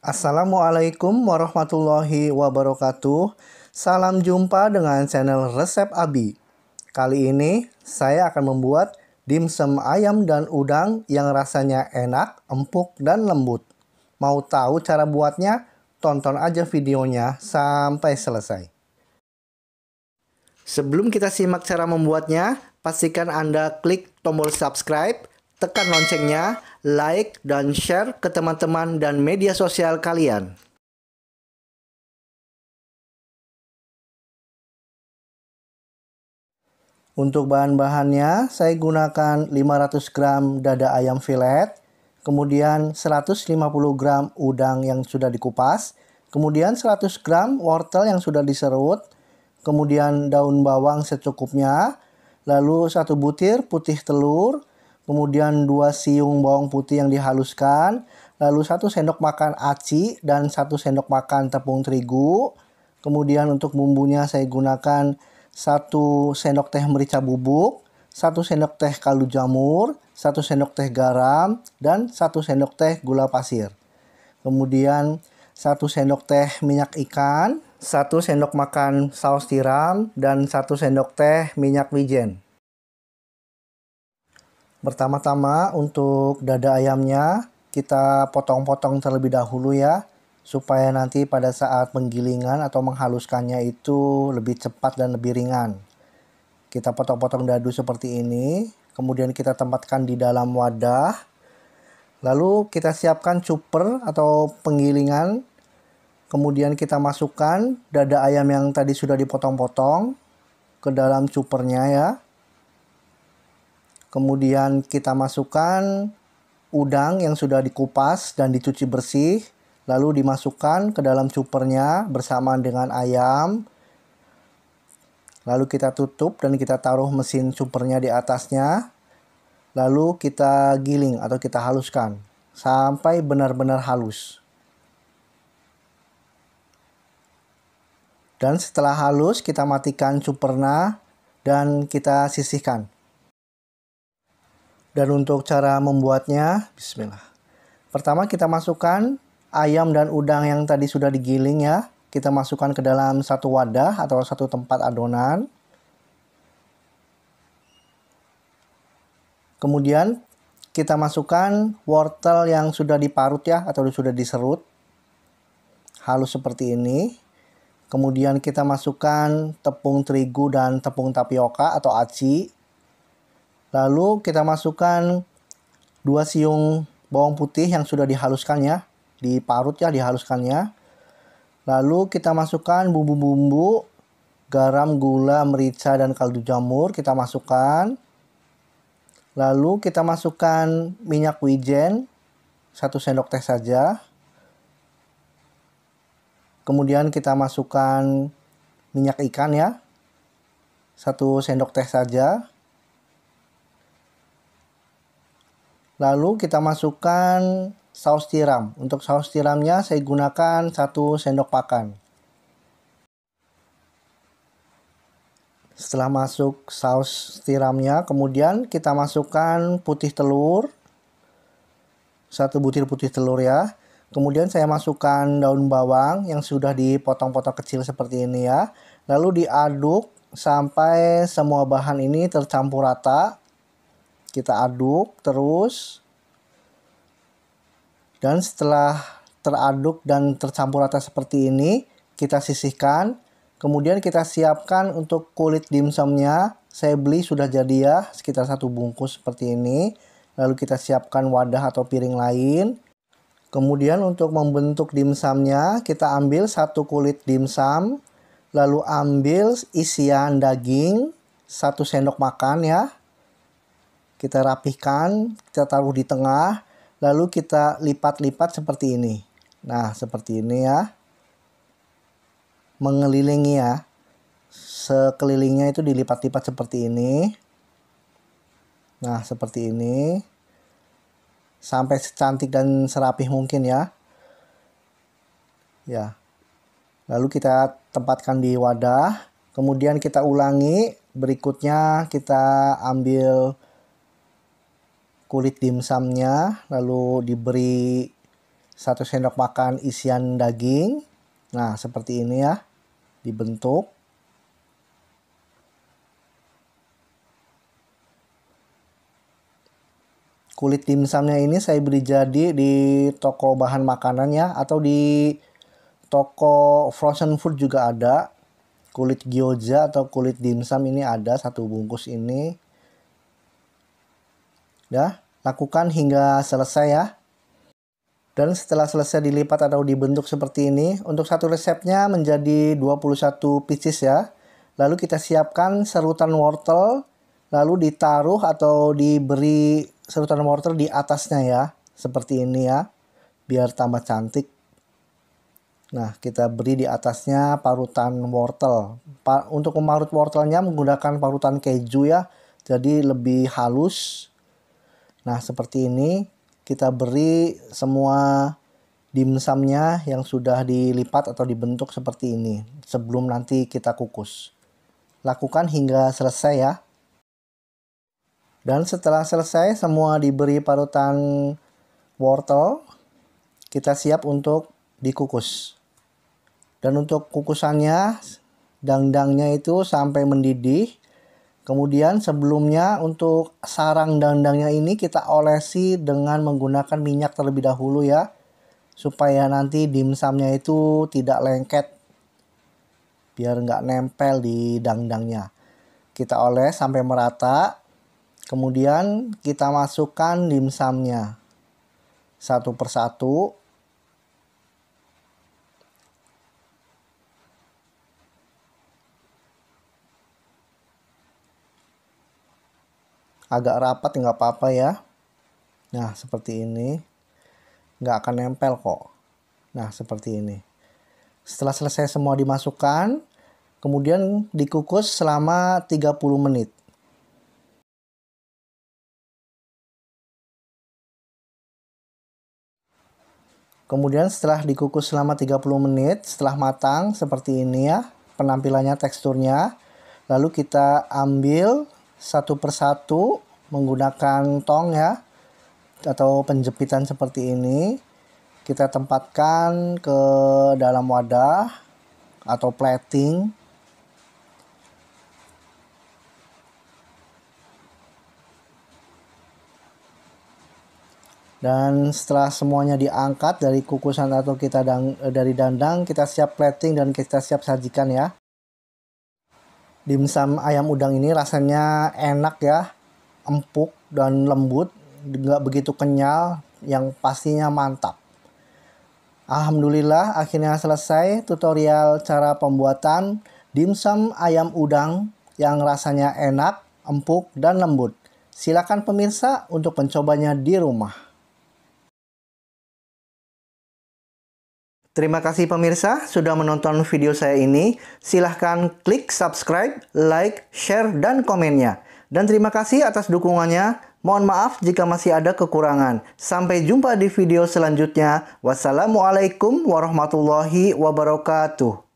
Assalamualaikum warahmatullahi wabarakatuh. Salam jumpa dengan channel Resep Abi. Kali ini saya akan membuat dimsum ayam dan udang yang rasanya enak, empuk, dan lembut. Mau tahu cara buatnya? Tonton aja videonya sampai selesai. Sebelum kita simak cara membuatnya, pastikan Anda klik tombol subscribe, tekan loncengnya, like, dan share ke teman-teman dan media sosial kalian. Untuk bahan-bahannya, saya gunakan 500 gram dada ayam filet, kemudian 150 gram udang yang sudah dikupas, kemudian 100 gram wortel yang sudah diserut, kemudian daun bawang secukupnya, lalu satu butir putih telur, kemudian dua siung bawang putih yang dihaluskan, lalu satu sendok makan aci dan satu sendok makan tepung terigu. Kemudian untuk bumbunya saya gunakan satu sendok teh merica bubuk, satu sendok teh kaldu jamur, satu sendok teh garam, dan satu sendok teh gula pasir. Kemudian satu sendok teh minyak ikan, satu sendok makan saus tiram, dan satu sendok teh minyak wijen. Pertama-tama untuk dada ayamnya kita potong-potong terlebih dahulu ya supaya nanti pada saat menggilingan atau menghaluskannya itu lebih cepat dan lebih ringan. Kita potong-potong dadu seperti ini, kemudian kita tempatkan di dalam wadah. Lalu kita siapkan chopper atau penggilingan. Kemudian kita masukkan dada ayam yang tadi sudah dipotong-potong ke dalam cupernya ya. Kemudian kita masukkan udang yang sudah dikupas dan dicuci bersih, lalu dimasukkan ke dalam cupernya bersamaan dengan ayam. Lalu kita tutup dan kita taruh mesin cupernya di atasnya. Lalu kita giling atau kita haluskan sampai benar-benar halus. Dan setelah halus kita matikan chuperna dan kita sisihkan. Dan untuk cara membuatnya, bismillah. Pertama kita masukkan ayam dan udang yang tadi sudah digiling ya. Kita masukkan ke dalam satu wadah atau satu tempat adonan. Kemudian kita masukkan wortel yang sudah diparut ya atau sudah diserut. Halus seperti ini. Kemudian kita masukkan tepung terigu dan tepung tapioka atau aci. Lalu kita masukkan 2 siung bawang putih yang sudah dihaluskan ya, diparut ya dihaluskannya. Lalu kita masukkan bumbu-bumbu, garam, gula, merica, dan kaldu jamur kita masukkan. Lalu kita masukkan minyak wijen, satu sendok teh saja. Kemudian kita masukkan minyak ikan ya, satu sendok teh saja. Lalu kita masukkan saus tiram. Untuk saus tiramnya saya gunakan satu sendok pakan. Setelah masuk saus tiramnya, kemudian kita masukkan putih telur. Satu butir putih telur ya. Kemudian saya masukkan daun bawang yang sudah dipotong-potong kecil seperti ini ya. Lalu diaduk sampai semua bahan ini tercampur rata kita aduk terus dan setelah teraduk dan tercampur rata seperti ini kita sisihkan kemudian kita siapkan untuk kulit dimsumnya saya beli sudah jadi ya sekitar satu bungkus seperti ini lalu kita siapkan wadah atau piring lain kemudian untuk membentuk dimsumnya kita ambil satu kulit dimsum lalu ambil isian daging satu sendok makan ya kita rapihkan, kita taruh di tengah, lalu kita lipat-lipat seperti ini. Nah, seperti ini ya. Mengelilingi ya. Sekelilingnya itu dilipat-lipat seperti ini. Nah, seperti ini. Sampai secantik dan serapih mungkin ya. Ya. Lalu kita tempatkan di wadah. Kemudian kita ulangi. Berikutnya kita ambil kulit dimsumnya, lalu diberi satu sendok makan isian daging. Nah, seperti ini ya, dibentuk. Kulit dimsumnya ini saya beli jadi di toko bahan makanan ya, atau di toko frozen food juga ada. Kulit gyoza atau kulit dimsum ini ada satu bungkus ini Ya, lakukan hingga selesai ya. Dan setelah selesai dilipat atau dibentuk seperti ini, untuk satu resepnya menjadi 21 pieces ya. Lalu kita siapkan serutan wortel, lalu ditaruh atau diberi serutan wortel di atasnya ya. Seperti ini ya, biar tambah cantik. Nah, kita beri di atasnya parutan wortel. Pa untuk memarut wortelnya menggunakan parutan keju ya, jadi lebih halus Nah, seperti ini kita beri semua dimsumnya yang sudah dilipat atau dibentuk seperti ini sebelum nanti kita kukus. Lakukan hingga selesai ya. Dan setelah selesai semua diberi parutan wortel, kita siap untuk dikukus. Dan untuk kukusannya, dangdangnya itu sampai mendidih Kemudian sebelumnya untuk sarang dandangnya ini kita olesi dengan menggunakan minyak terlebih dahulu ya. Supaya nanti dimsumnya itu tidak lengket. Biar nggak nempel di dandangnya. Kita oles sampai merata. Kemudian kita masukkan dimsumnya. Satu persatu agak rapat ya, nggak apa-apa ya nah seperti ini nggak akan nempel kok nah seperti ini setelah selesai semua dimasukkan kemudian dikukus selama 30 menit Kemudian setelah dikukus selama 30 menit, setelah matang seperti ini ya, penampilannya teksturnya. Lalu kita ambil satu persatu menggunakan tong ya atau penjepitan seperti ini kita tempatkan ke dalam wadah atau plating dan setelah semuanya diangkat dari kukusan atau kita dari dandang kita siap plating dan kita siap sajikan ya dimsum ayam udang ini rasanya enak ya, empuk dan lembut, nggak begitu kenyal, yang pastinya mantap. Alhamdulillah akhirnya selesai tutorial cara pembuatan dimsum ayam udang yang rasanya enak, empuk, dan lembut. Silakan pemirsa untuk mencobanya di rumah. Terima kasih pemirsa sudah menonton video saya ini. Silahkan klik subscribe, like, share, dan komennya. Dan terima kasih atas dukungannya. Mohon maaf jika masih ada kekurangan. Sampai jumpa di video selanjutnya. Wassalamualaikum warahmatullahi wabarakatuh.